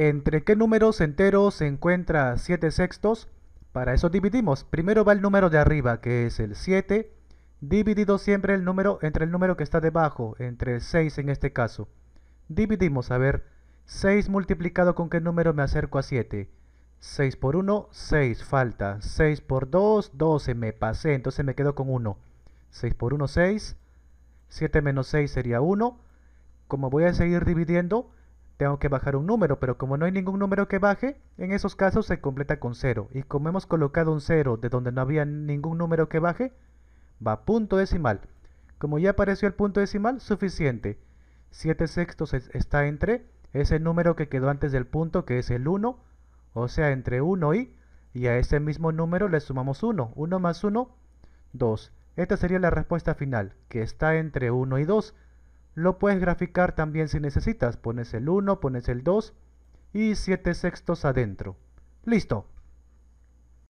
¿Entre qué números enteros se encuentra 7 sextos? Para eso dividimos. Primero va el número de arriba, que es el 7, dividido siempre el número entre el número que está debajo, entre el 6 en este caso. Dividimos, a ver, 6 multiplicado con qué número me acerco a 7. 6 por 1, 6, falta. 6 por 2, 12, me pasé, entonces me quedo con 1. 6 por 1, 6. 7 menos 6 sería 1. Como voy a seguir dividiendo, tengo que bajar un número, pero como no hay ningún número que baje, en esos casos se completa con 0. Y como hemos colocado un 0 de donde no había ningún número que baje, va punto decimal. Como ya apareció el punto decimal, suficiente. 7 sextos está entre ese número que quedó antes del punto, que es el 1, o sea, entre 1 y, y a ese mismo número le sumamos 1. 1 más 1, 2. Esta sería la respuesta final, que está entre 1 y 2. Lo puedes graficar también si necesitas. Pones el 1, pones el 2 y 7 sextos adentro. ¡Listo!